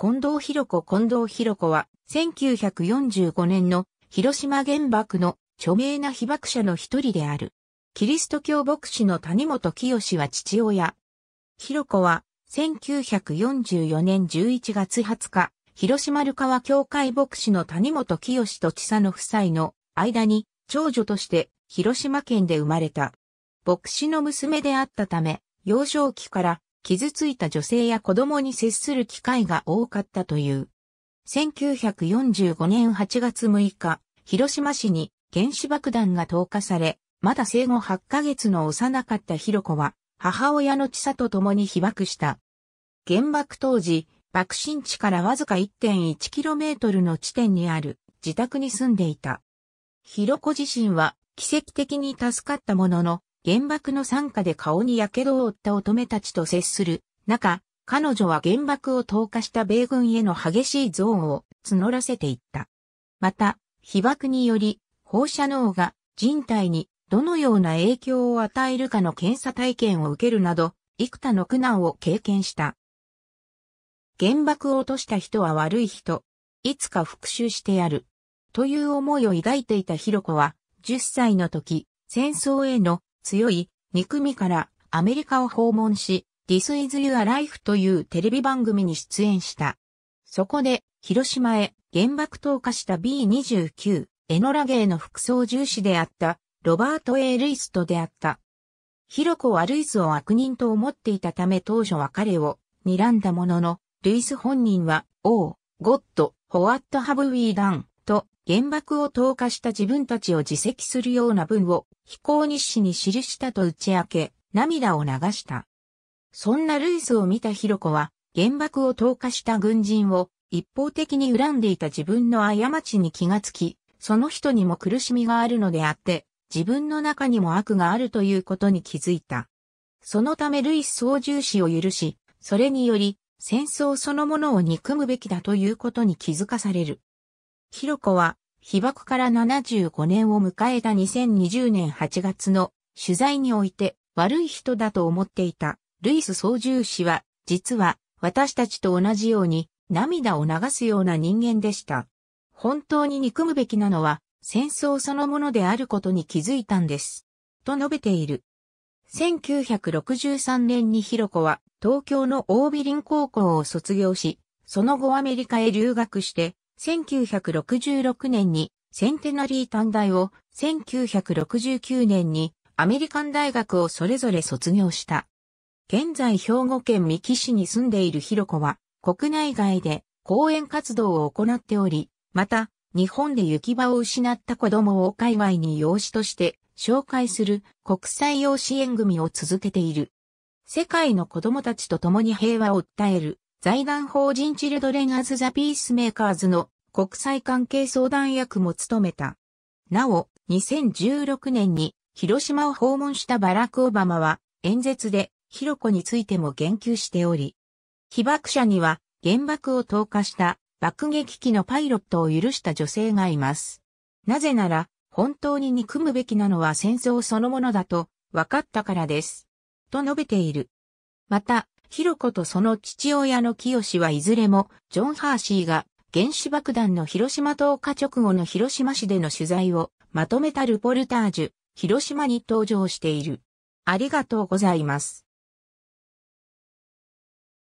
近藤博子近藤博子は、1945年の広島原爆の著名な被爆者の一人である。キリスト教牧師の谷本清は父親。博子は、1944年11月20日、広島ルカワ教会牧師の谷本清と千佐の夫妻の間に長女として広島県で生まれた。牧師の娘であったため、幼少期から傷ついた女性や子供に接する機会が多かったという。1945年8月6日、広島市に原子爆弾が投下され、まだ生後8ヶ月の幼かったひ子は、母親の千佐と共に被爆した。原爆当時、爆心地からわずか 1.1km の地点にある自宅に住んでいた。ひ子自身は奇跡的に助かったものの、原爆の傘下で顔に火傷を負った乙女たちと接する中、彼女は原爆を投下した米軍への激しい憎悪を募らせていった。また、被爆により放射能が人体にどのような影響を与えるかの検査体験を受けるなど、幾多の苦難を経験した。原爆を落とした人は悪い人。いつか復讐してやる。という思いを抱いていたひろこは、10歳の時、戦争への強い憎みからアメリカを訪問し、This is Your Life というテレビ番組に出演した。そこで、広島へ原爆投下した B29、エノラゲーの副操縦士であった、ロバート・ A・ ルイスと出会った。ヒロコはルイスを悪人と思っていたため当初は彼を睨んだものの、ルイス本人は、おう、ゴッド、ホワットハブウィーダン原爆を投下した自分たちを自責するような文を飛行日誌に記したと打ち明け、涙を流した。そんなルイスを見たヒロコは、原爆を投下した軍人を一方的に恨んでいた自分の過ちに気がつき、その人にも苦しみがあるのであって、自分の中にも悪があるということに気づいた。そのためルイス操縦士を許し、それにより戦争そのものを憎むべきだということに気づかされる。ひろこは、被爆から75年を迎えた2020年8月の取材において悪い人だと思っていたルイス操縦士は、実は私たちと同じように涙を流すような人間でした。本当に憎むべきなのは戦争そのものであることに気づいたんです。と述べている。1963年にひろこは東京のオービリン高校を卒業し、その後アメリカへ留学して1966年にセンテナリー短大を、1969年にアメリカン大学をそれぞれ卒業した。現在兵庫県三木市に住んでいるひろこは、国内外で講演活動を行っており、また、日本で行き場を失った子供を海外に養子として紹介する国際養子縁組を続けている。世界の子供たちと共に平和を訴える財団法人チルドレンアズザピースメーカーズの国際関係相談役も務めた。なお、2016年に広島を訪問したバラク・オバマは演説でヒロコについても言及しており、被爆者には原爆を投下した爆撃機のパイロットを許した女性がいます。なぜなら、本当に憎むべきなのは戦争そのものだと分かったからです。と述べている。また、ヒロコとその父親の清はいずれも、ジョン・ハーシーが原子爆弾の広島投下直後の広島市での取材をまとめたルポルタージュ、広島に登場している。ありがとうございます。